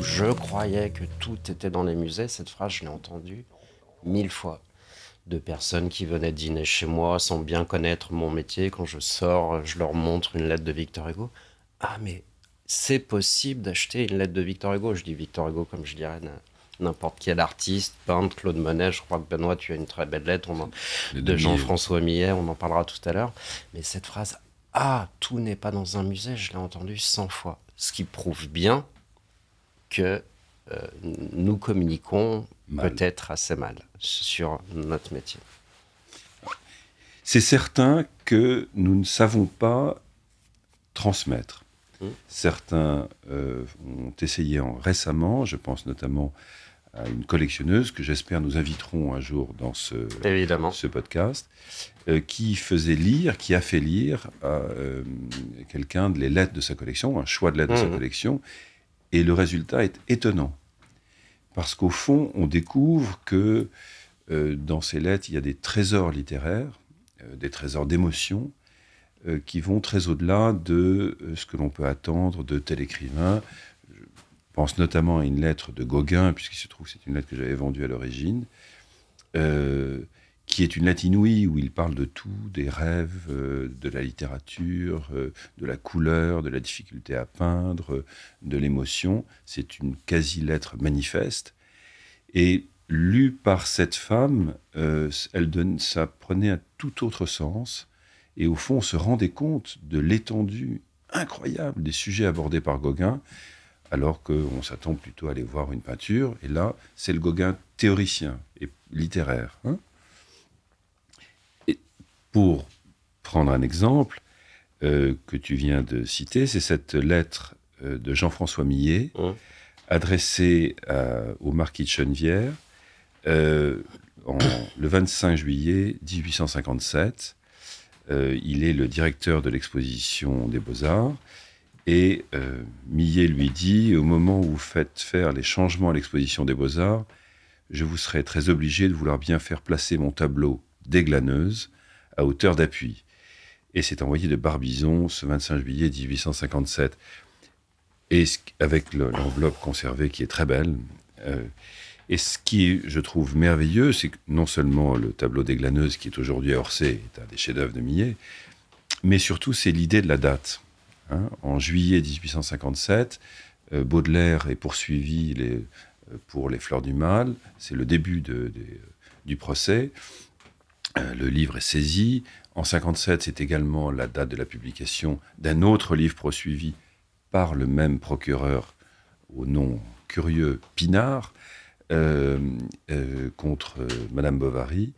je croyais que tout était dans les musées, cette phrase, je l'ai entendue mille fois. De personnes qui venaient dîner chez moi sans bien connaître mon métier. Quand je sors, je leur montre une lettre de Victor Hugo. Ah, mais c'est possible d'acheter une lettre de Victor Hugo. Je dis Victor Hugo comme je dirais n'importe quel artiste, peintre, Claude Monet, je crois que Benoît, tu as une très belle lettre de Jean-François Millet, on en parlera tout à l'heure. Mais cette phrase, ah, tout n'est pas dans un musée, je l'ai entendue 100 fois. Ce qui prouve bien que euh, nous communiquons peut-être assez mal sur notre métier. C'est certain que nous ne savons pas transmettre. Hmm. Certains euh, ont essayé en, récemment, je pense notamment à une collectionneuse que j'espère nous inviterons un jour dans ce, ce podcast, euh, qui faisait lire, qui a fait lire à quelqu'un de les lettres de sa collection, un choix de lettres de sa hmm. collection, et le résultat est étonnant. Parce qu'au fond, on découvre que euh, dans ces lettres, il y a des trésors littéraires, euh, des trésors d'émotions, euh, qui vont très au-delà de ce que l'on peut attendre de tel écrivain. Je pense notamment à une lettre de Gauguin, puisqu'il se trouve que c'est une lettre que j'avais vendue à l'origine qui est une latinouille où il parle de tout, des rêves, euh, de la littérature, euh, de la couleur, de la difficulté à peindre, euh, de l'émotion. C'est une quasi-lettre manifeste. Et lue par cette femme, elle donne, ça prenait un tout autre sens. Et au fond, on se rendait compte de l'étendue incroyable des sujets abordés par Gauguin, alors qu'on s'attend plutôt à aller voir une peinture. Et là, c'est le Gauguin théoricien et littéraire. Hein pour prendre un exemple euh, que tu viens de citer, c'est cette lettre euh, de Jean-François Millet hein. adressée au marquis de Chenevière euh, le 25 juillet 1857. il est le directeur de l'exposition des beaux-arts. Et Millet lui dit, au moment où vous faites faire les changements à l'exposition des beaux-arts, je vous serai très obligé de vouloir bien faire placer mon tableau des glaneuses à hauteur d'appui. Et c'est envoyé de Barbizon ce 25 juillet 1857. Et avec l'enveloppe conservée qui est très belle. Euh, et ce qui, je trouve merveilleux, c'est que non seulement le tableau des glaneuses, qui est aujourd'hui à Orsay, est un des chefs-d'œuvre de Millet, mais surtout c'est l'idée de la date. Hein. En juillet 1857, euh, Baudelaire est poursuivi euh, pour les fleurs du mal, c'est le début du procès, euh, le livre est saisi. En 57, c'est également la date de la publication d'un autre livre poursuivi par le même procureur au nom curieux Pinard euh, euh, contre Madame Bovary.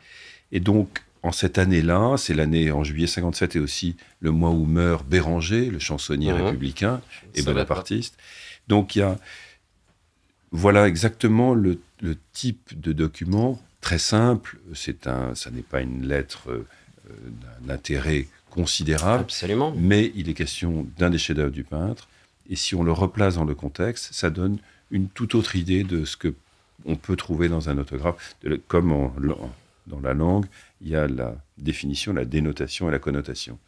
Et donc, en cette année-là, c'est l'année en juillet 57 et aussi le mois où meurt Béranger, le chansonnier mhm. républicain et bonapartiste. Donc, il y a, voilà exactement le type de document très simple. C'est un, ça n'est pas une lettre euh, d'un intérêt considérable. Absolument. Mais il est question d'un des chefs-d'œuvre du peintre. Et si on le replace dans le contexte, ça donne une toute autre idée de ce que on peut trouver dans un autographe. comme dans la langue, il y a la définition, la dénotation et la connotation.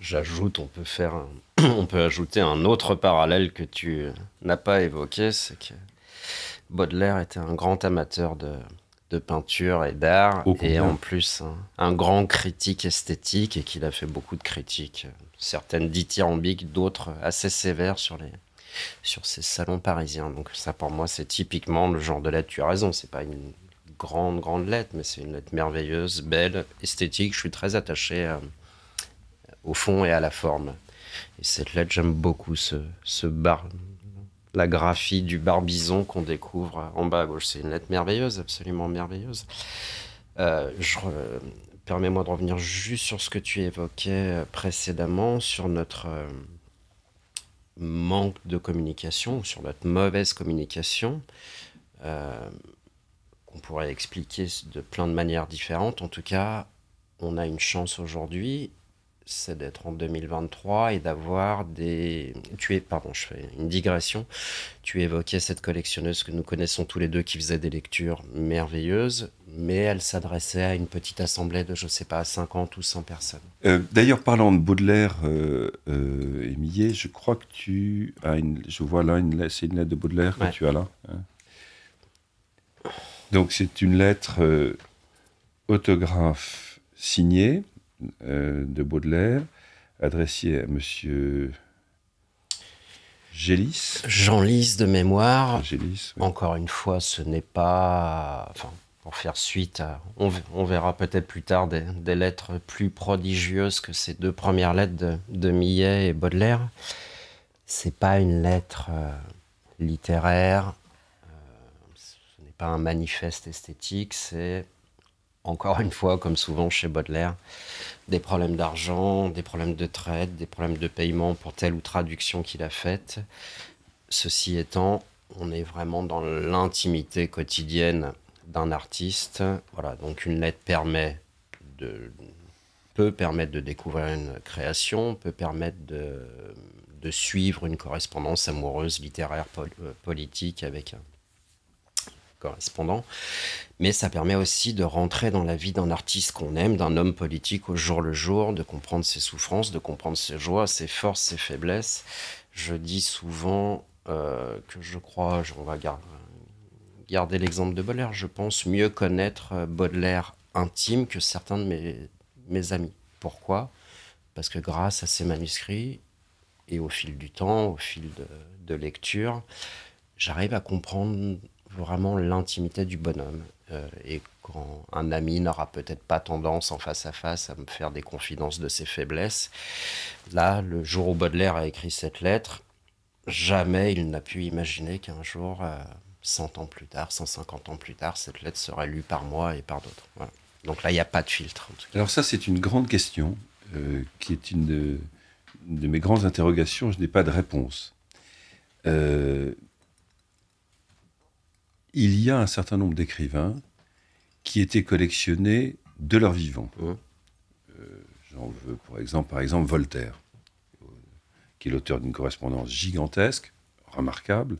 J'ajoute, on peut faire, on peut ajouter un autre parallèle que tu n'as pas évoqué, c'est que Baudelaire était un grand amateur de, de peinture et d'art, et en plus un, grand critique esthétique et qu'il a fait beaucoup de critiques, certaines dithyrambiques, d'autres assez sévères sur les sur ces salons parisiens. Donc ça pour moi c'est typiquement le genre de lettre. Tu as raison, c'est pas une grande grande lettre, mais c'est une lettre merveilleuse, belle, esthétique. Je suis très attaché euh, au fond et à la forme. Et cette lettre j'aime beaucoup ce ce bar la graphie du Barbizon qu'on découvre en bas à gauche. C'est une lettre merveilleuse, absolument merveilleuse. Euh, permets-moi de revenir juste sur ce que tu évoquais précédemment, sur notre euh, manque de communication, sur notre mauvaise communication, euh, qu'on pourrait expliquer de plein de manières différentes. En tout cas, on a une chance aujourd'hui c'est d'être en 2023 et d'avoir des... Tu es, pardon, je fais une digression. Tu évoquais cette collectionneuse que nous connaissons tous les deux qui faisait des lectures merveilleuses, mais elle s'adressait à une petite assemblée de, je ne sais pas, 50 ou 100 personnes. Euh, d'ailleurs, parlant de Baudelaire euh, euh je crois que tu as une... Je vois là, une... c'est une lettre de Baudelaire que tu as là. Hein. Donc c'est une lettre euh, autographe signée euh, de Baudelaire, adressé à monsieur Gélis. Jean Lys de mémoire. Encore une fois, ce n'est pas. Enfin, pour faire suite On, verra peut-être plus tard des, lettres plus prodigieuses que ces deux premières lettres de, Millet et Baudelaire. C'est pas une lettre euh, littéraire, euh, ce n'est pas un manifeste esthétique, c'est encore une fois, comme souvent chez Baudelaire, des problèmes d'argent, des problèmes de traite, des problèmes de paiement pour telle ou traduction qu'il a faite. Ceci étant, on est vraiment dans l'intimité quotidienne d'un artiste. Voilà, donc une lettre permet de, peut permettre de découvrir une création, peut permettre de, suivre une correspondance amoureuse, littéraire, euh, politique avec un, correspondant. Mais ça permet aussi de rentrer dans la vie d'un artiste qu'on aime, d'un homme politique au jour le jour, de comprendre ses souffrances, de comprendre ses joies, ses forces, ses faiblesses. Je dis souvent euh, que je crois, on va garder, garder l'exemple de Baudelaire, je pense mieux connaître euh, Baudelaire intime que certains de mes, mes amis. Pourquoi Parce que grâce à ses manuscrits et au fil du temps, au fil de, de lecture, j'arrive à comprendre vraiment l'intimité du bonhomme. Euh, et quand un ami n'aura peut-être pas tendance en face à face à me faire des confidences de ses faiblesses, là, le jour où Baudelaire a écrit cette lettre, jamais il n'a pu imaginer qu'un jour, euh, cent 100 ans plus tard, 150 ans plus tard, cette lettre serait lue par moi et par d'autres. Donc là, il n'y a pas de filtre. Alors ça, c'est une grande question euh, qui est une de, de, mes grandes interrogations. Je n'ai pas de réponse. Euh, il y a un certain nombre d'écrivains qui étaient collectionnés de leur vivant. Mmh. Euh, j'en veux par exemple, par exemple Voltaire, euh, qui est l'auteur d'une correspondance gigantesque, remarquable,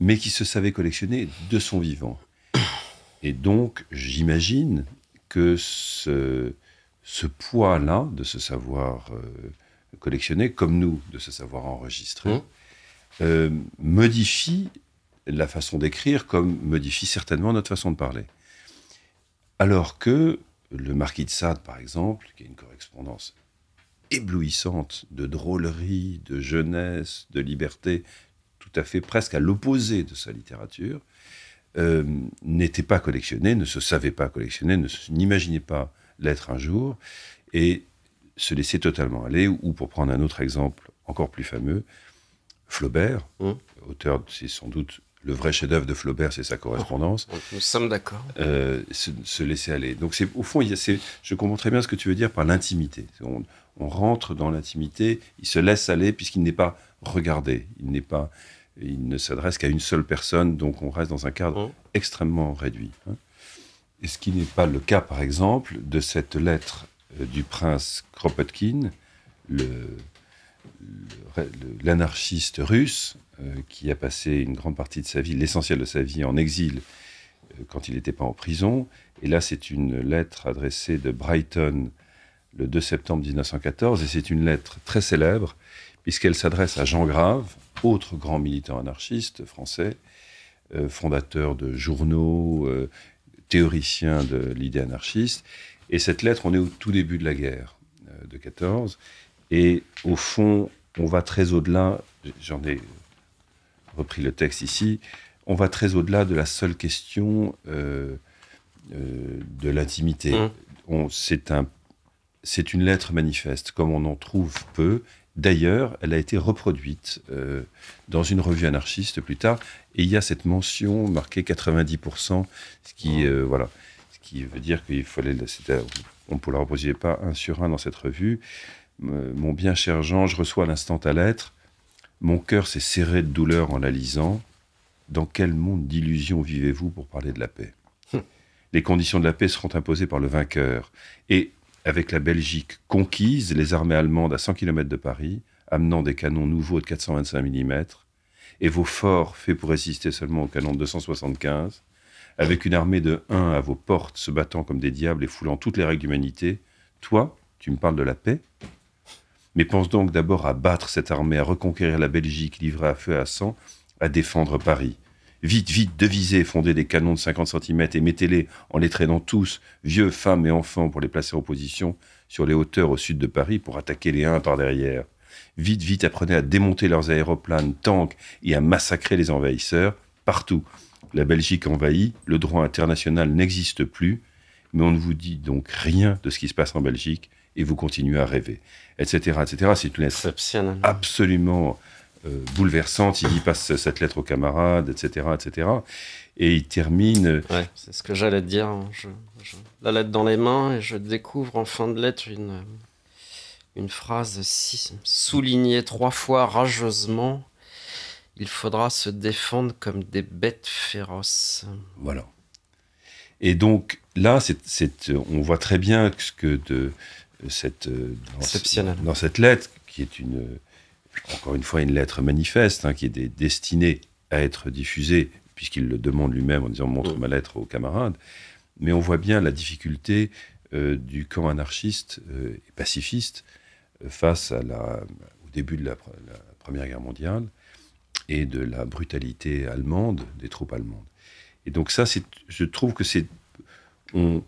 mais qui se savait collectionner de son vivant. Et donc, j'imagine que ce, ce poids-là, de se savoir euh, collectionné, comme nous, de se savoir enregistré, mmh. modifie la façon d'écrire comme modifie certainement notre façon de parler. Alors que le marquis de Sade, par exemple, qui a une correspondance éblouissante de drôlerie, de jeunesse, de liberté, tout à fait presque à l'opposé de sa littérature, euh, n'était pas collectionné, ne se savait pas collectionner, ne n'imaginait pas l'être un jour, et se laissait totalement aller, ou pour prendre un autre exemple encore plus fameux, Flaubert, auteur mmh. auteur, c'est sans doute le vrai chef-d'œuvre de Flaubert, c'est sa correspondance. Oh, nous sommes d'accord. Euh, se, laisser aller. Donc, c'est au fond, il je comprends très bien ce que tu veux dire par l'intimité. On, rentre dans l'intimité, il se laisse aller puisqu'il n'est pas regardé, il n'est pas, il ne s'adresse qu'à une seule personne, donc on reste dans un cadre mmh. extrêmement réduit. Hein. Et ce qui n'est pas le cas, par exemple, de cette lettre euh, du prince Kropotkin, le l'anarchiste russe euh, qui a passé une grande partie de sa vie, l'essentiel de sa vie en exil euh, quand il n'était pas en prison. Et là, c'est une lettre adressée de Brighton le 2 septembre 1914, et c'est une lettre très célèbre, puisqu'elle s'adresse à Jean Grave, autre grand militant anarchiste français, euh, fondateur de journaux, théoricien de l'idée anarchiste. Et cette lettre, on est au tout début de la guerre de 14, et au fond, on va très au-delà, j'en ai repris le texte ici, on va très au-delà de la seule question euh, euh, de l'intimité. Mmh. C'est un, une lettre manifeste, comme on en trouve peu. D'ailleurs, elle a été reproduite euh, dans une revue anarchiste plus tard, et il y a cette mention marquée 90%, ce qui, mmh. voilà, ce qui veut dire qu'il fallait, on ne la reproduire pas un sur un dans cette revue. Euh, mon bien cher Jean, je reçois à l'instant ta lettre. Mon cœur s'est serré de douleur en la lisant. Dans quel monde d'illusions vivez-vous pour parler de la paix hum. Les conditions de la paix seront imposées par le vainqueur. Et avec la Belgique conquise, les armées allemandes à 100 km de Paris, amenant des canons nouveaux de 425 mm, et vos forts faits pour résister seulement aux canons de 275, avec une armée de 1 à vos portes se battant comme des diables et foulant toutes les règles d'humanité, toi, tu me parles de la paix mais pense donc d'abord à battre cette armée, à reconquérir la Belgique, livrée à feu et à sang, à défendre Paris. Vite, vite, devisez, fonder des canons de 50 cm et mettez-les, en les traînant tous, vieux, femmes et enfants, pour les placer en position sur les hauteurs au sud de Paris pour attaquer les uns par derrière. Vite, vite, apprenez à démonter leurs aéroplanes, tanks et à massacrer les envahisseurs partout. La Belgique envahit, le droit international n'existe plus, mais on ne vous dit donc rien de ce qui se passe en Belgique et vous continuez à rêver, etc. etc. C'est une lettre absolument euh, bouleversante. Il y passe cette lettre aux camarades, etc. etc. Et il termine. Euh, ouais, c'est ce que j'allais dire. Je, la lettre dans les mains et je découvre en fin de lettre une, une phrase si, soulignée trois fois rageusement. Il faudra se défendre comme des bêtes féroces. Voilà. Et donc là, on voit très bien ce que de, cette, euh, dans, cette lettre, qui est une, encore une fois une lettre manifeste, hein, qui est destinée à être diffusée, puisqu'il le demande lui-même en disant montre mm. ma lettre aux camarades. Mais on voit bien la difficulté euh, du camp anarchiste euh, et pacifiste face à la, au début de la, Première Guerre mondiale et de la brutalité allemande, des troupes allemandes. Et donc ça, je trouve que c'est... On,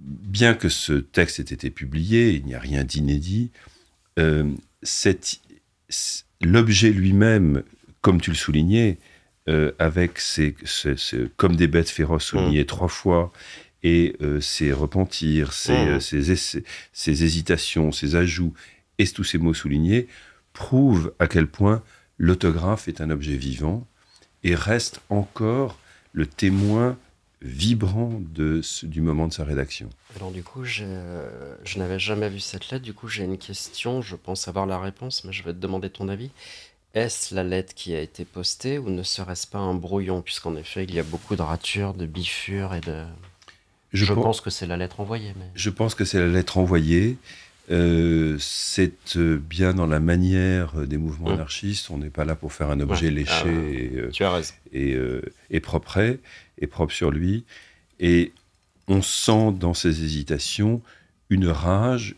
bien que ce texte ait été publié, il n'y a rien d'inédit, euh, l'objet lui-même, comme tu le soulignais, euh, avec ces « comme des bêtes féroces soulignées mm. trois fois, et euh, ses repentirs, ces mm. euh, ses, hésitations, ses ajouts, et tous ces mots soulignés, prouvent à quel point l'autographe est un objet vivant et reste encore le témoin vibrant de, du moment de sa rédaction. Alors du coup, euh, je n'avais jamais vu cette lettre, du coup j'ai une question, je pense avoir la réponse, mais je vais te demander ton avis. Est-ce la lettre qui a été postée ou ne serait-ce pas un brouillon, puisqu'en effet il y a beaucoup de ratures, de bifures et de... Je, pense, que c'est la lettre envoyée. Je pense que c'est la lettre envoyée. Euh, c'est euh, bien dans la manière euh, des mouvements mm. anarchistes. On n'est pas là pour faire un objet ah léché et, propre et propre sur lui. Et on sent dans ces hésitations une rage,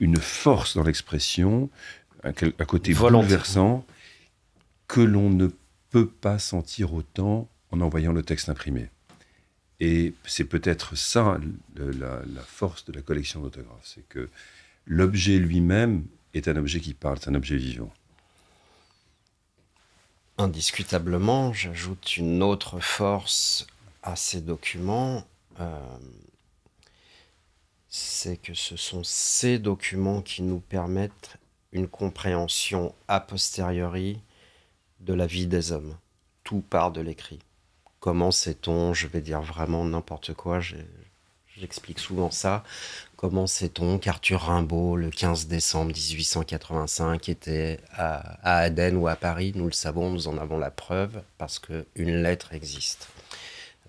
une force dans l'expression, un, un, côté bouleversant que l'on ne peut pas sentir autant en envoyant le texte imprimé. Et c'est peut-être ça la, force de la collection d'autographes, c'est que l'objet lui-même est un objet qui parle, c'est un objet vivant. Indiscutablement, j'ajoute une autre force à ces documents, euh, c'est que ce sont ces documents qui nous permettent une compréhension a posteriori de la vie des hommes. Tout part de l'écrit. Comment sait-on Je vais dire vraiment n'importe quoi. J'explique souvent ça. Comment sait-on qu'Arthur Rimbaud, le 15 décembre 1885, était à, Aden ou à Paris Nous le savons, nous en avons la preuve parce qu'une lettre existe.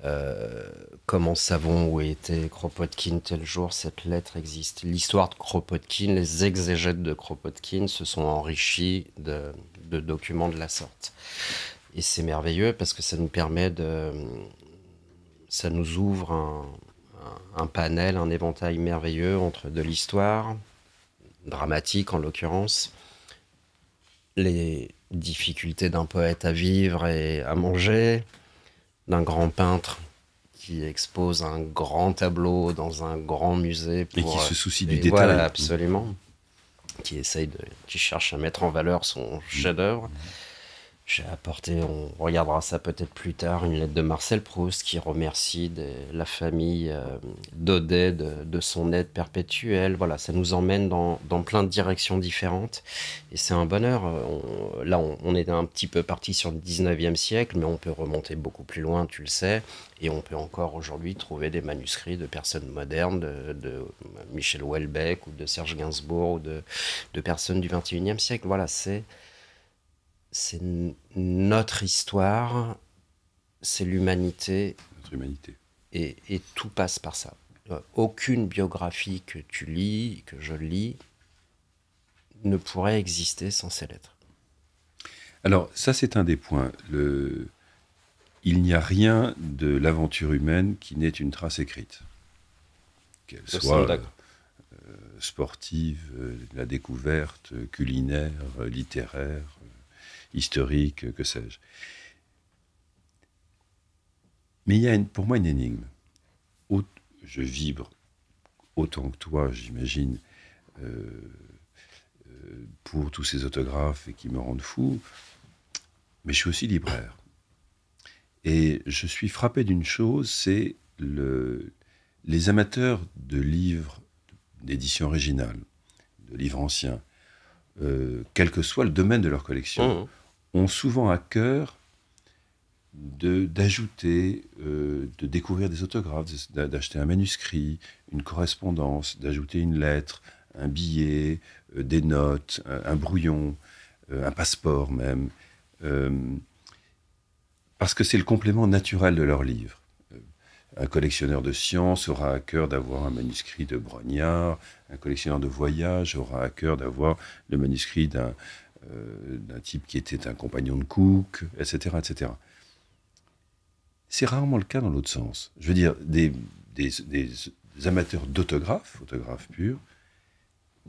Euh, comment savons où était Kropotkin tel jour Cette lettre existe. L'histoire de Kropotkin, les exégètes de Kropotkin se sont enrichis de documents de la sorte. Et c'est merveilleux parce que ça nous permet de. Ça nous ouvre un, panel, un éventail merveilleux entre de l'histoire, dramatique en l'occurrence, les difficultés d'un poète à vivre et à manger, d'un grand peintre qui expose un grand tableau dans un grand musée. Pour, et qui se soucie euh, du détail. Mmh. absolument. Qui essaye de, qui cherche à mettre en valeur son mmh. chef-d'œuvre. Mmh. J'ai apporté, on regardera ça peut-être plus tard, une lettre de Marcel Proust qui remercie de, la famille euh, d'Odet de, son aide perpétuelle. Voilà, ça nous emmène dans, plein de directions différentes et c'est un bonheur. Euh, là, on, est un petit peu parti sur le 19e siècle, mais on peut remonter beaucoup plus loin, tu le sais, et on peut encore aujourd'hui trouver des manuscrits de personnes modernes, de, Michel Houellebecq ou de Serge Gainsbourg ou de, de personnes du 21e siècle. Voilà, c'est c'est notre histoire, c'est l'humanité. Notre humanité. Et, tout passe par ça. Euh, aucune biographie que tu lis, que je lis, ne pourrait exister sans ces lettres. Alors, ça, c'est un des points. Il n'y a rien de l'aventure humaine qui n'ait une trace écrite. Qu'elle soit euh, sportive, euh, la découverte, culinaire, littéraire, historique, que sais-je. Mais il y a pour moi une énigme. Je vibre autant que toi, j'imagine, euh, euh, pour tous ces autographes qui me rendent fou, mais je suis aussi libraire. Et je suis frappé d'une chose, c'est le, les amateurs de livres d'édition originale, de livres anciens, euh, quel que soit le domaine de leur collection, mmh ont souvent à cœur d'ajouter, de, euh, de découvrir des autographes, d'acheter un manuscrit, une correspondance, d'ajouter une lettre, un billet, euh, des notes, un, brouillon, euh, un passeport même, parce que c'est le complément naturel de leur livre. Un collectionneur de sciences aura à cœur d'avoir un manuscrit de Brognard, un collectionneur de voyages aura à cœur d'avoir le manuscrit d'un euh, d'un type qui était un compagnon de Cook, etc. etc. C'est rarement le cas dans l'autre sens. Je veux dire, des, amateurs d'autographes, photographes purs,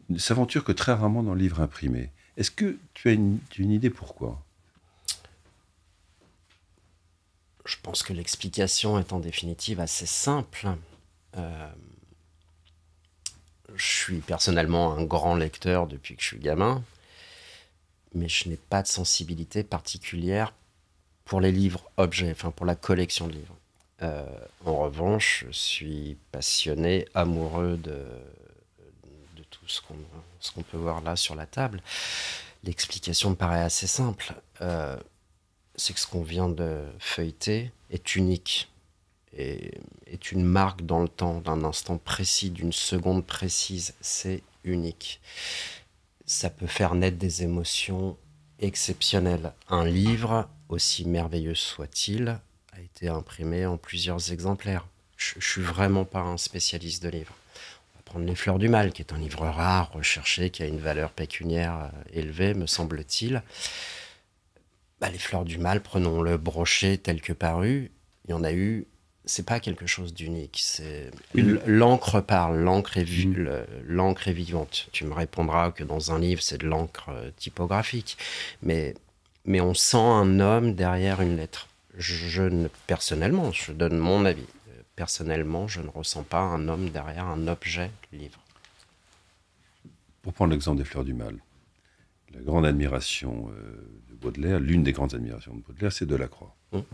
ne s'aventurent que très rarement dans le livre imprimé. Est-ce que tu as une, idée pourquoi Je pense que l'explication est en définitive assez simple. Euh, je suis personnellement un grand lecteur depuis que je suis gamin mais je n'ai pas de sensibilité particulière pour les livres objets, enfin pour la collection de livres. Euh, en revanche, je suis passionné, amoureux de, de tout ce qu'on peut voir là sur la table. L'explication me paraît assez simple. Euh, c'est que ce qu'on vient de feuilleter est unique, et est une marque dans le temps, d'un instant précis, d'une seconde précise. C'est unique ça peut faire naître des émotions exceptionnelles. Un livre, aussi merveilleux soit-il, a été imprimé en plusieurs exemplaires. Je, ne suis vraiment pas un spécialiste de livres. On va prendre Les Fleurs du Mal, qui est un livre rare, recherché, qui a une valeur pécuniaire euh, élevée, me semble-t-il. Bah, les Fleurs du Mal, prenons le brochet tel que paru. Il y en a eu c'est pas quelque chose d'unique. C'est l'encre parle, l'encre est, mmh. l'encre est vivante. Tu me répondras que dans un livre c'est de l'encre euh, typographique, mais mais on sent un homme derrière une lettre. Je, ne, personnellement, je donne mon avis. Personnellement, je ne ressens pas un homme derrière un objet livre. Pour prendre l'exemple des Fleurs du Mal, la grande admiration euh, de Baudelaire, l'une des grandes admirations de Baudelaire, c'est Delacroix. croix. Mmh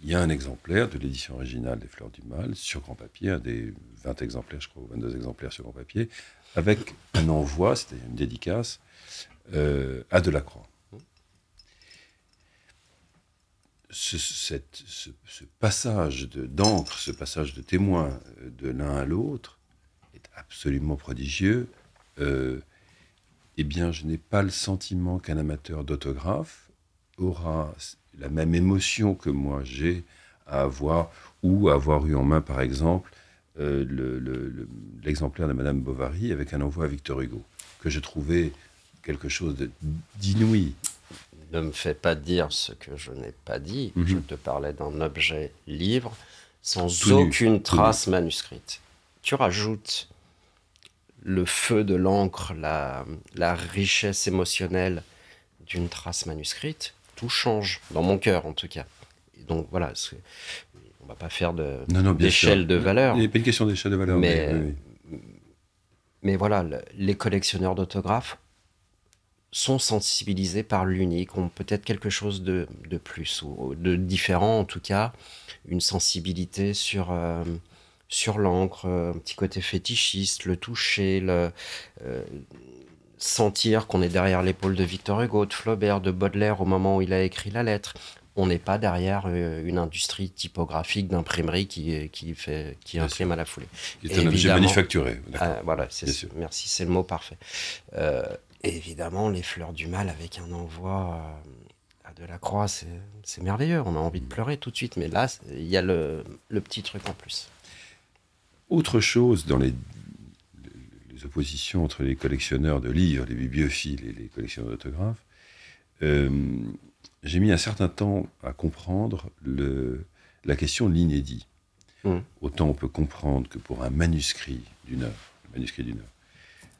il y a un exemplaire de l'édition originale des Fleurs du Mal sur grand papier, un des 20 exemplaires, je crois, ou 22 exemplaires sur grand papier, avec un envoi, c'était une dédicace, euh, à Delacroix. Ce, ce, passage d'encre, ce passage de témoin euh, de l'un à l'autre est absolument prodigieux. Euh, eh bien, je n'ai pas le sentiment qu'un amateur d'autographe aura la même émotion que moi j'ai à avoir, ou avoir eu en main, par exemple, euh, l'exemplaire de Madame Bovary avec un envoi à Victor Hugo, que j'ai trouvé quelque chose d'inouï. Ne me fais pas dire ce que je n'ai pas dit. Mhm. Je te parlais d'un objet livre sans aucune trace manuscrite. Tu rajoutes le feu de l'encre, la richesse émotionnelle d'une trace manuscrite, tout change, dans mon cœur en tout cas. donc voilà, on va pas faire d'échelle échelle de, valeur. Il n'y pas une question d'échelle de valeur. Mais, mais, voilà, les collectionneurs d'autographes sont sensibilisés par l'unique, ont peut-être quelque chose de, de, plus, ou de différent en tout cas, une sensibilité sur... Euh, sur l'encre, euh, un petit côté fétichiste, le toucher, le, euh, sentir qu'on est derrière l'épaule de Victor Hugo, de Flaubert, de Baudelaire au moment où il a écrit la lettre. On n'est pas derrière euh, une industrie typographique d'imprimerie qui, euh, qui, fait, qui imprime à la foulée. C'est un objet manufacturé. Ah, voilà, c'est, merci, c'est le mot parfait. Euh, évidemment, les fleurs du mal avec un envoi à de la Delacroix, c'est merveilleux. On a envie de pleurer tout de suite, mais là, il y a le petit truc en plus. Autre chose dans les oppositions entre les collectionneurs de livres, les bibliophiles et les collectionneurs d'autographes, euh, j'ai mis un certain temps à comprendre le, la question de l'inédit. Mmh. Autant on peut comprendre que pour un manuscrit d'une œuvre, manuscrit d'une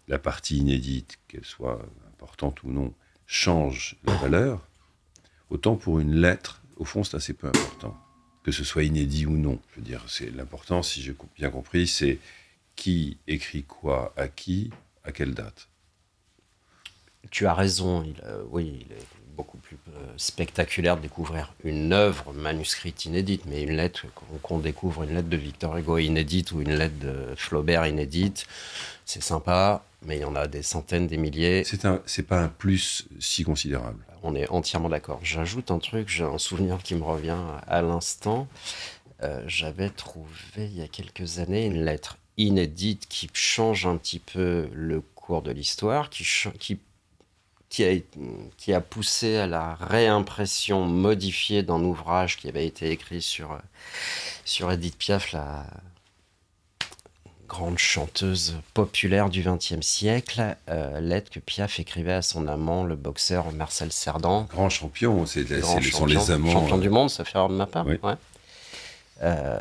la partie inédite, qu'elle soit importante ou non, change la valeur, autant pour une lettre, au fond, c'est assez peu important. Que ce soit inédit ou non. Je veux dire, c'est l'important, si j'ai bien compris, c'est qui écrit quoi à qui, à quelle date. Tu as raison, il, euh, oui, il est beaucoup plus euh, spectaculaire de découvrir une œuvre manuscrite inédite, mais une lettre, qu'on découvre une lettre de Victor Hugo inédite ou une lettre de Flaubert inédite, c'est sympa, mais il y en a des centaines, des milliers. C'est un, c'est pas un plus si considérable. On est entièrement d'accord. J'ajoute un truc, j'ai un souvenir qui me revient à l'instant. Euh, j'avais trouvé il y a quelques années une lettre inédite qui change un petit peu le cours de l'histoire, qui, qui, qui, a, qui a poussé à la réimpression modifiée d'un ouvrage qui avait été écrit sur, sur Edith Piaf, la grande chanteuse populaire du XXe siècle, euh, lettre que Piaf écrivait à son amant, le boxeur Marcel Cerdan. Grand champion, c'est, sont les amants. Champion euh, du monde, ça fait de ma part. Oui. Euh,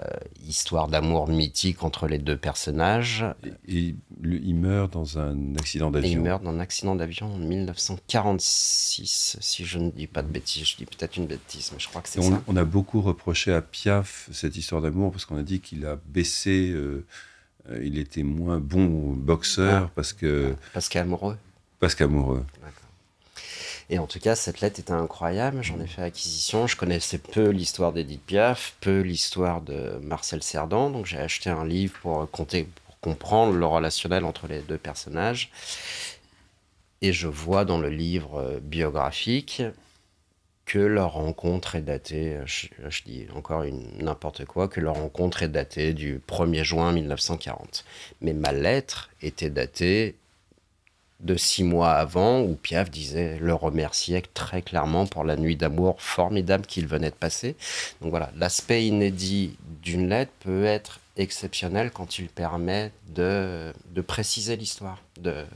histoire d'amour mythique entre les deux personnages. Et, il meurt dans un accident d'avion. Il meurt dans un accident d'avion en 1946, si je ne dis pas de bêtises. Je dis peut-être une bêtise, mais je crois que c'est ça. On a beaucoup reproché à Piaf cette histoire d'amour parce qu'on a dit qu'il a baissé. Euh, euh, il était moins bon boxeur ah, parce que. Parce qu'amoureux. Parce qu'amoureux. Et en tout cas, cette lettre était incroyable. J'en ai fait acquisition. Je connaissais peu l'histoire d'Edith Piaf, peu l'histoire de Marcel Cerdan. Donc j'ai acheté un livre pour, euh, compter, pour comprendre le relationnel entre les deux personnages. Et je vois dans le livre euh, biographique que leur rencontre est datée, je, je dis encore n'importe quoi, que leur rencontre est datée du 1er juin 1940. Mais ma lettre était datée de six mois avant où Piaf disait le remerciait très clairement pour la nuit d'amour formidable qu'il venait de passer. Donc voilà, l'aspect inédit d'une lettre peut être exceptionnel quand il permet de, préciser l'histoire, de,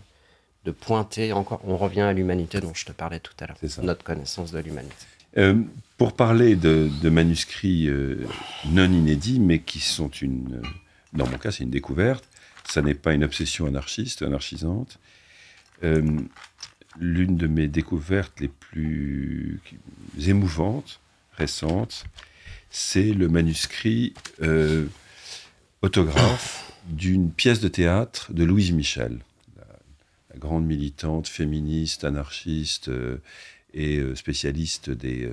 pointer encore. On revient à l'humanité dont je te parlais tout à l'heure, notre connaissance de l'humanité. Euh, pour parler de, manuscrits euh, non inédits, mais qui sont une. Euh, dans mon cas, c'est une découverte. Ça n'est pas une obsession anarchiste, anarchisante. Euh, l'une de mes découvertes les plus émouvantes, récentes, c'est le manuscrit euh, autographe d'une pièce de théâtre de Louise Michel, la, grande militante féministe, anarchiste euh, et spécialiste des,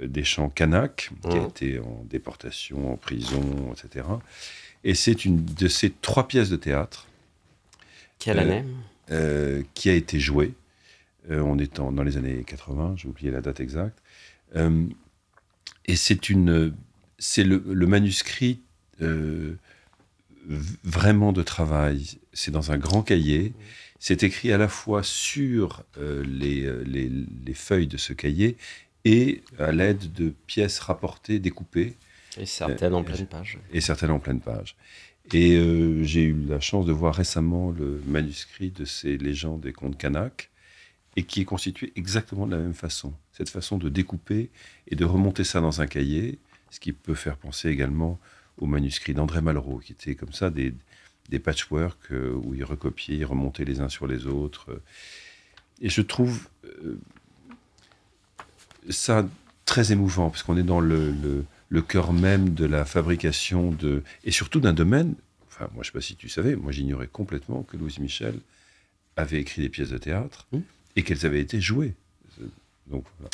des chants kanak, qui a mmh. été en déportation, en prison, etc. Et c'est une de ces trois pièces de théâtre. Quelle année euh, qui a été joué. Euh, en on dans les années 80, j'ai oublié la date exacte. Euh, et c'est une, c'est le, manuscrit vraiment de travail. C'est dans un grand cahier. C'est écrit à la fois sur les, les, les, feuilles de ce cahier et à l'aide de pièces rapportées, découpées. Et certaines en pleine page. Et certaines en pleine page. Et euh, j'ai eu la chance de voir récemment le manuscrit de ces légendes et contes kanak, et qui est constitué exactement de la même façon. Cette façon de découper et de remonter ça dans un cahier, ce qui peut faire penser également au manuscrit d'André Malraux, qui était comme ça des, des patchwork euh, où il recopiait, il remontait les uns sur les autres. et je trouve euh, ça très émouvant, parce qu'on est dans le le cœur même de la fabrication de. et surtout d'un domaine. Enfin, moi, je ne sais pas si tu savais, moi, j'ignorais complètement que Louise Michel avait écrit des pièces de théâtre mmh. et qu'elles avaient été jouées. Donc, voilà.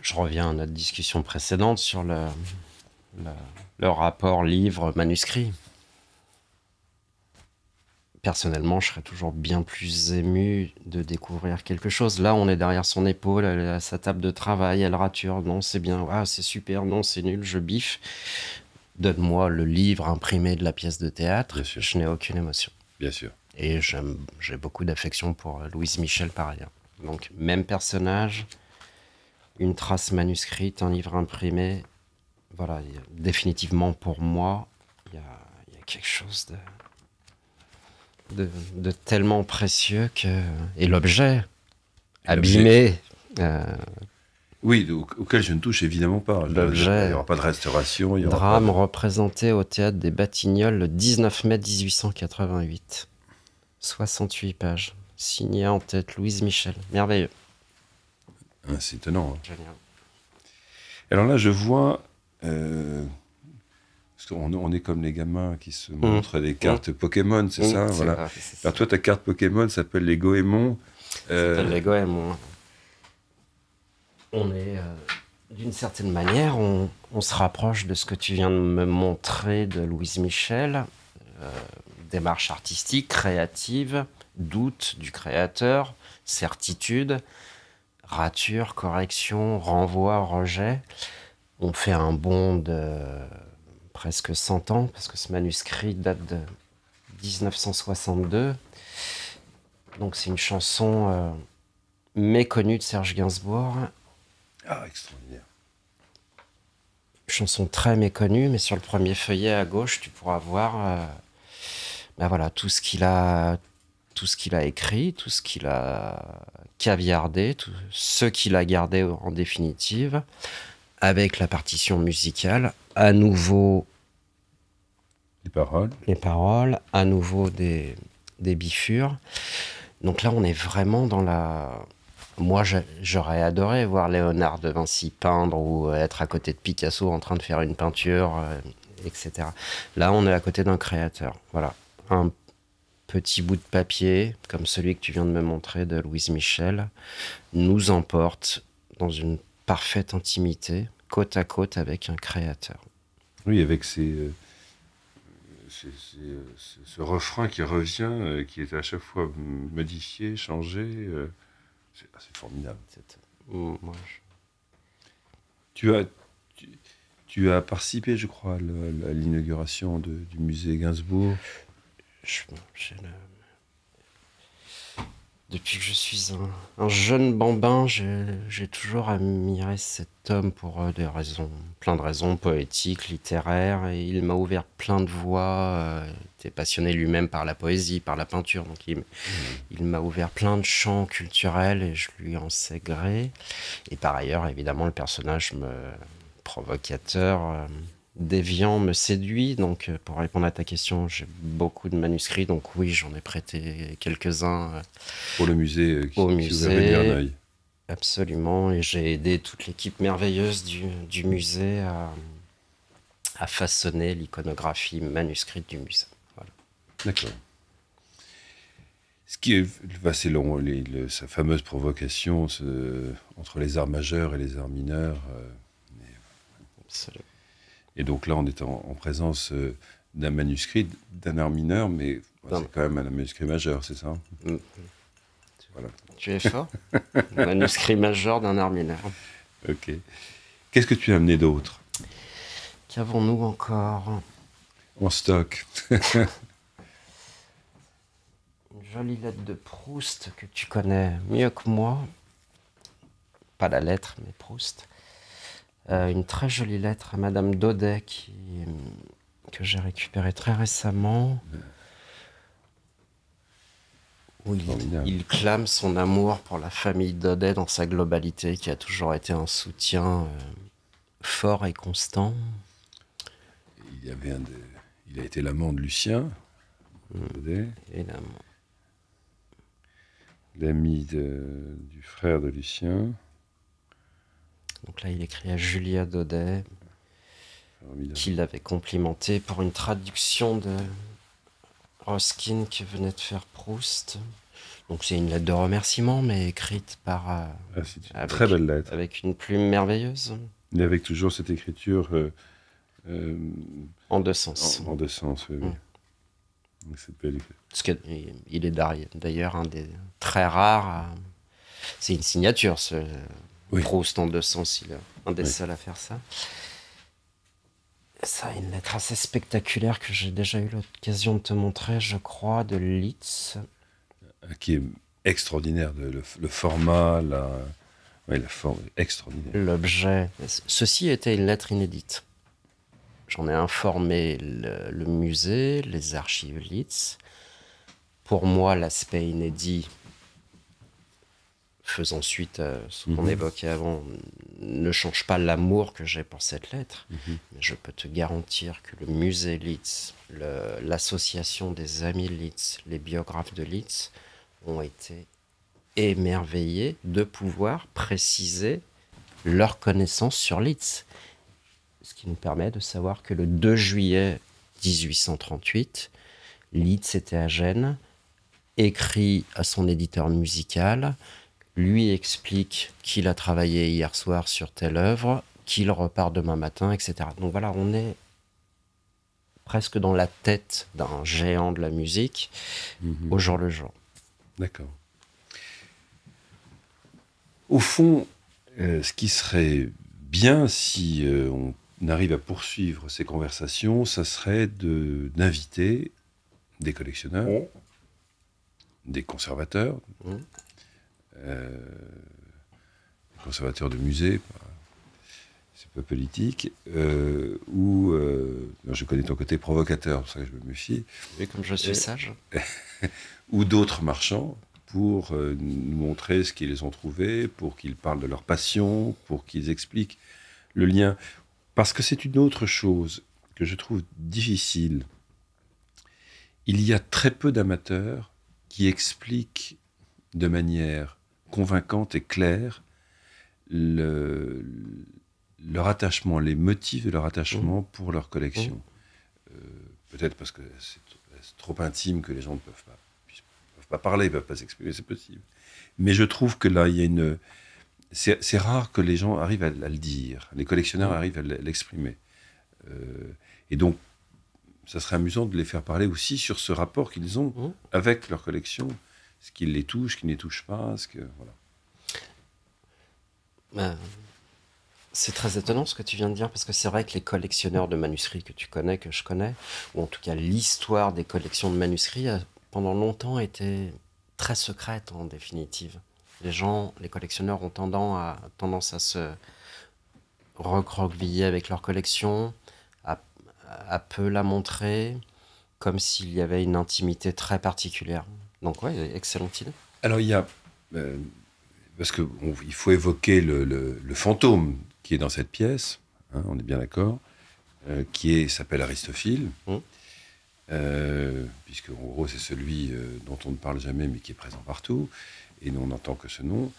Je reviens à notre discussion précédente sur le, le rapport livre-manuscrit personnellement, je serais toujours bien plus ému de découvrir quelque chose. Là, on est derrière son épaule, à sa table de travail, elle rature. Non, c'est bien, ah, c'est super, non, c'est nul, je biffe. Donne-moi le livre imprimé de la pièce de théâtre, je n'ai aucune émotion. Bien sûr. Et j'ai beaucoup d'affection pour Louise Michel par ailleurs. Donc, même personnage, une trace manuscrite, un livre imprimé. Voilà, définitivement pour moi, il y a quelque chose de de, tellement précieux que. Et l'objet, abîmé. Euh, oui, auquel je ne touche évidemment pas. L'objet. Il n'y aura pas de restauration. drame représenté au théâtre des Batignolles le 19 mai 1888. 68 pages. Signé en tête Louise Michel. Merveilleux. Ah, c'est étonnant. Hein. Génial. Alors là, je vois. Euh, on est comme les gamins qui se mmh. montrent des mmh. cartes Pokémon, c'est mmh. ça voilà. Alors toi, ta carte Pokémon s'appelle les Goémons. Euh, les Goémons. On est, euh, d'une certaine manière, on, se rapproche de ce que tu viens de me montrer de Louise Michel. Euh, démarche artistique, créative, doute du créateur, certitude, rature, correction, renvoi, rejet. On fait un bond de presque 100 ans, parce que ce manuscrit date de 1962. Donc c'est une chanson euh, méconnue de Serge Gainsbourg. Ah, extraordinaire. Chanson très méconnue, mais sur le premier feuillet à gauche, tu pourras voir euh, bah voilà, tout ce qu'il a tout ce qu'il a écrit, tout ce qu'il a caviardé, tout ce qu'il a gardé en définitive, avec la partition musicale, à nouveau les paroles. Les paroles, à nouveau des, des bifures. Donc là, on est vraiment dans la. Moi, j'aurais adoré voir Léonard de Vinci peindre ou être à côté de Picasso en train de faire une peinture, euh, etc. Là, on est à côté d'un créateur. Voilà. Un petit bout de papier, comme celui que tu viens de me montrer de Louise Michel, nous emporte dans une parfaite intimité, côte à côte avec un créateur. Oui, avec ses, euh, euh, ce refrain qui revient, euh, qui est à chaque fois modifié, changé. Euh, c'est formidable. Oh, tu as, tu, as participé, je crois, à l'inauguration du musée Gainsbourg. Depuis que je suis un, jeune bambin, j'ai toujours admiré cet homme pour euh, des raisons, plein de raisons poétiques, littéraires, et il m'a ouvert plein de voies. il euh, était passionné lui-même par la poésie, par la peinture, donc mmh. il, m'a ouvert plein de champs culturels et je lui en sais gré. Et par ailleurs, évidemment, le personnage provocateur euh, Déviant me séduit. Donc, euh, pour répondre à ta question, j'ai beaucoup de manuscrits. Donc, oui, j'en ai prêté quelques-uns. Euh, pour le musée euh, qui, au vous un œil. Absolument. Et j'ai aidé toute l'équipe merveilleuse du, musée à, façonner l'iconographie manuscrite du musée. D'accord. Ce qui est assez long, sa fameuse provocation ce, entre les arts majeurs et les arts mineurs. Absolument. Et donc là, on est en, présence euh, d'un manuscrit, d'un art mineur, mais c'est quand même un manuscrit majeur, c'est ça hein mm. Tu es fort Manuscrit majeur d'un art mineur. Ok. Qu'est-ce que tu as amené d'autre Qu'avons-nous encore En stock. Une jolie lettre de Proust que tu connais mieux que moi. Pas la lettre, mais Proust. Euh, une très jolie lettre à Madame Daudet que j'ai récupérée très récemment. il, clame son amour pour la famille Daudet dans sa globalité, qui a toujours été un soutien euh, fort et constant. Il, a été l'amant de Lucien. Mmh. Daudet. L'ami du frère de Lucien. Donc là, il écrit à Julia Daudet, qu'il qui l'avait complimenté pour une traduction de Roskin que venait de faire Proust. Donc c'est une lettre de remerciement, mais écrite par... Euh, ah, une très belle lettre. Avec une plume merveilleuse. mais avec toujours cette écriture... Euh, euh, en deux sens. En, deux sens, oui. Mm. C'est bel et que, il est d'ailleurs un des très rares... c'est une signature, ce, oui. Proust en il est un des seuls à faire ça. Ça a une lettre assez spectaculaire que j'ai déjà eu l'occasion de te montrer, je crois, de Litz. Euh, qui est extraordinaire, le, format, la, forme extraordinaire. L'objet. Ceci était une lettre inédite. J'en ai informé le, le, musée, les archives Litz. Pour moi, l'aspect inédit, faisant suite à ce qu'on mhm. évoquait avant, ne change pas l'amour que j'ai pour cette lettre. Mhm. je peux te garantir que le musée Litz, l'association des amis Litz, les biographes de Litz ont été émerveillés de pouvoir préciser leurs connaissance sur Litz. Ce qui nous permet de savoir que le 2 juillet 1838, Litz était à Gênes, écrit à son éditeur musical, lui explique qu'il a travaillé hier soir sur telle œuvre, qu'il repart demain matin, etc. Donc voilà, on est presque dans la tête d'un géant de la musique mhm. au jour le jour. D'accord. Au fond, euh, ce qui serait bien si euh, on arrive à poursuivre ces conversations, ça serait d'inviter des collectionneurs, des conservateurs, euh, conservateur de musée, c'est pas politique, euh, ou euh, je connais ton côté provocateur, c'est pour ça que je me méfie. Et comme je suis sage. ou d'autres marchands pour nous montrer ce qu'ils ont trouvé, pour qu'ils parlent de leur passion, pour qu'ils expliquent le lien. Parce que c'est une autre chose que je trouve difficile. Il y a très peu d'amateurs qui expliquent de manière convaincante et claire le, leur attachement, les motifs de leur attachement mmh. pour leur collection. Euh, peut-être parce que c'est trop intime que les gens ne peuvent pas, peuvent pas parler, ne peuvent pas s'exprimer, c'est possible. Mais je trouve que là, il y a une. C'est rare que les gens arrivent à, le dire, les collectionneurs mmh. arrivent à l'exprimer. Euh, et donc, ça serait amusant de les faire parler aussi sur ce rapport qu'ils ont mmh. avec leur collection ce qui les touche, ce qui ne les touche pas, ce que voilà. Ben, c'est très étonnant ce que tu viens de dire parce que c'est vrai que les collectionneurs de manuscrits que tu connais, que je connais, ou en tout cas l'histoire des collections de manuscrits a euh, pendant longtemps été très secrète en définitive. Les gens, les collectionneurs ont tendance à, tendance à se recroqueviller avec leur collection, à peu la montrer, comme s'il y avait une intimité très particulière. Donc ouais, excellent idée. Alors il y a euh, parce que il faut évoquer le, fantôme qui est dans cette pièce. Hein, on est bien d'accord, euh, qui est s'appelle Aristophile. Mmh. Euh, puisque en gros c'est celui dont on ne parle jamais mais qui est présent partout et nous on n'entend que ce nom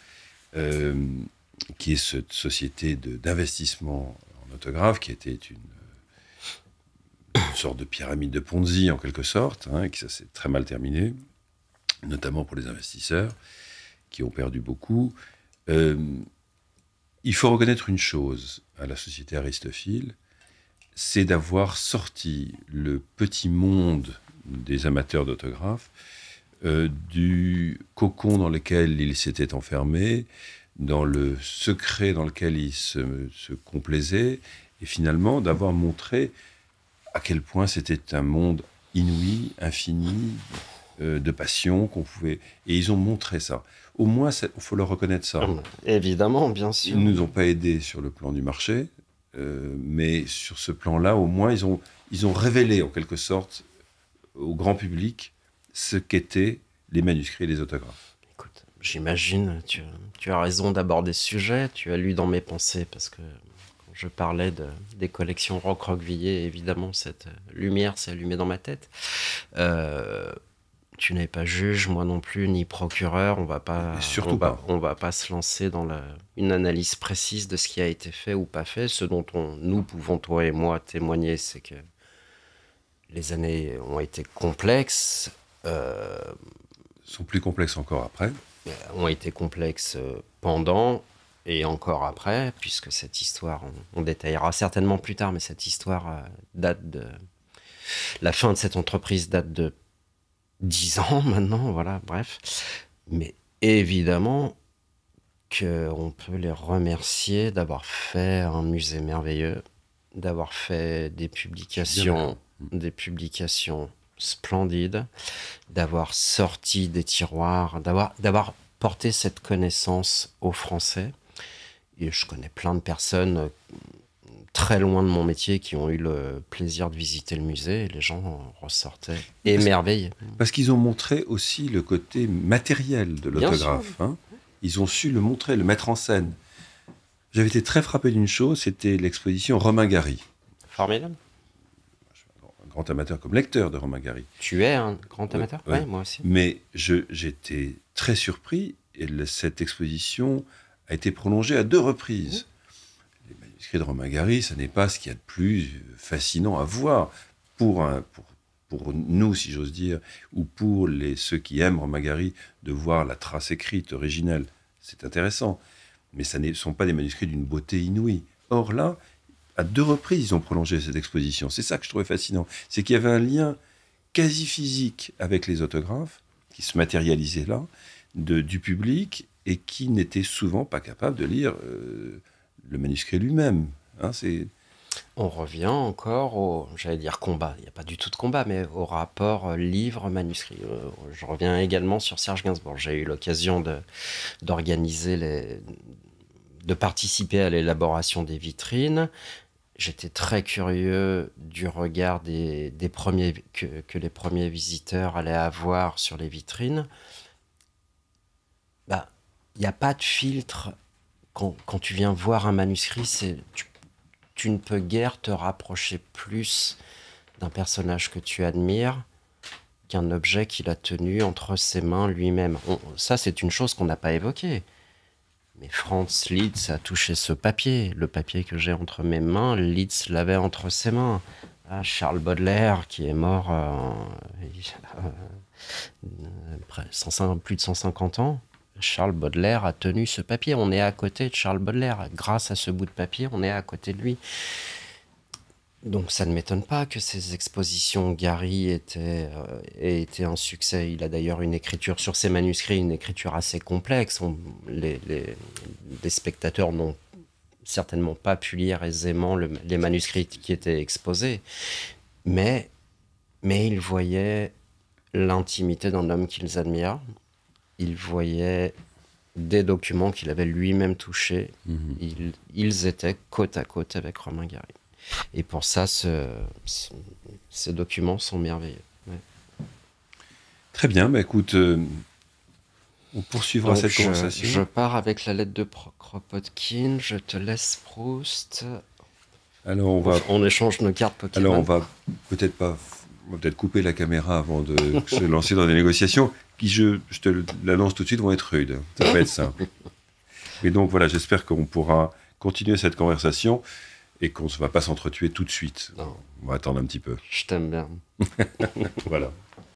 qui est cette société d'investissement en autographe qui était une sorte de pyramide de Ponzi en quelque sorte, hein, et qui ça s'est très mal terminé notamment pour les investisseurs qui ont perdu beaucoup. Euh, il faut reconnaître une chose à la société aristophile, c'est d'avoir sorti le petit monde des amateurs d'autographes euh, du cocon dans lequel ils s'étaient enfermés, dans le secret dans lequel ils se, se complaisaient, et finalement d'avoir montré à quel point c'était un monde inouï, infini, euh, de passion qu'on pouvait. Et ils ont montré ça. Au moins, il faut leur reconnaître ça. Hum, évidemment, bien sûr. Ils nous ont pas aidés sur le plan du marché, euh, mais sur ce plan-là, au moins, ils ont, ils ont révélé en quelque sorte au grand public ce qu'étaient les manuscrits et les autographes. Écoute, j'imagine, tu, tu as raison d'aborder ce sujet, tu as lu dans mes pensées parce que je parlais de, des collections et évidemment, cette lumière s'est allumée dans ma tête. Euh, tu n'es pas juge, moi non plus, ni procureur. On va pas, on va, pas. se lancer dans la, une analyse précise de ce qui a été fait ou pas fait. Ce dont on, nous pouvons, toi et moi, témoigner, c'est que les années ont été complexes. Euh, sont plus complexes encore après. Euh, ont été complexes euh, pendant et encore après, puisque cette histoire, on détaillera certainement plus tard, mais cette histoire date de la fin de cette entreprise date de 10 ans maintenant, voilà, bref. Mais évidemment qu'on peut les remercier d'avoir fait un musée merveilleux, d'avoir fait des publications, des publications splendides, d'avoir sorti des tiroirs, d'avoir porté cette connaissance aux Français. Et je connais plein de personnes très loin de mon métier qui ont eu le plaisir de visiter le musée les gens ressortaient émerveillés. Parce qu'ils ont montré aussi le côté matériel de l'autographe. Hein. Ils ont su le montrer, le mettre en scène. J'avais été très frappé d'une chose, c'était l'exposition Romain Gary. Formidable. un grand amateur comme lecteur de Romain Gary. Tu es un grand amateur Oui, moi aussi. Mais j'étais très surpris et cette exposition a été prolongée à deux reprises de Romagari, ce n'est pas ce qu'il y a de plus fascinant à voir pour, pour, nous, si j'ose dire, ou pour les, ceux qui aiment Romagari, de voir la trace écrite originelle. C'est intéressant. Mais ce ne sont pas des manuscrits d'une beauté inouïe. Or là, à deux reprises, ils ont prolongé cette exposition. C'est ça que je trouvais fascinant. C'est qu'il y avait un lien quasi physique avec les autographes, qui se matérialisaient là, de, du public, et qui n'étaient souvent pas capable de lire. Euh, le manuscrit lui-même. Hein, On revient encore au, j'allais dire combat, il n'y a pas du tout de combat, mais au rapport euh, livre-manuscrit. Euh, je reviens également sur Serge Gainsbourg. J'ai eu l'occasion de, d'organiser les, de participer à l'élaboration des vitrines. J'étais très curieux du regard des, premiers, que, que, les premiers visiteurs allaient avoir sur les vitrines. Bah, il n'y a pas de filtre quand, tu viens voir un manuscrit, c'est tu, ne peux guère te rapprocher plus d'un personnage que tu admires qu'un objet qu'il a tenu entre ses mains lui-même. Ça, c'est une chose qu'on n'a pas évoquée. Mais Franz Litz a touché ce papier, le papier que j'ai entre mes mains, Litz l'avait entre ses mains. Ah, Charles Baudelaire, qui est mort euh, euh, plus de 150 ans, Charles Baudelaire a tenu ce papier. On est à côté de Charles Baudelaire. Grâce à ce bout de papier, on est à côté de lui. Donc ça ne m'étonne pas que ces expositions Gary étaient, euh, aient été un succès. Il a d'ailleurs une écriture sur ses manuscrits, une écriture assez complexe. les, spectateurs n'ont certainement pas pu lire aisément les manuscrits qui étaient exposés, mais, mais ils voyaient l'intimité d'un homme qu'ils admirent il voyait des documents qu'il avait lui-même touchés. Mhm. ils étaient côte à côte avec Romain Gary. Et pour ça, ce, ces documents sont merveilleux. Très bien, bah, écoute, euh, on poursuivra cette conversation. Je pars avec la lettre de Kropotkin, je te laisse Proust. Alors on va... On échange nos cartes Pokémon. Alors on va peut-être pas on va peut-être couper la caméra avant de se lancer dans des négociations qui, je, je te l'annonce tout de suite, vont être rudes. Ça va être ça Mais donc voilà, j'espère qu'on pourra continuer cette conversation et qu'on ne va pas s'entretuer tout de suite. On va attendre un petit peu. Je t'aime bien. voilà.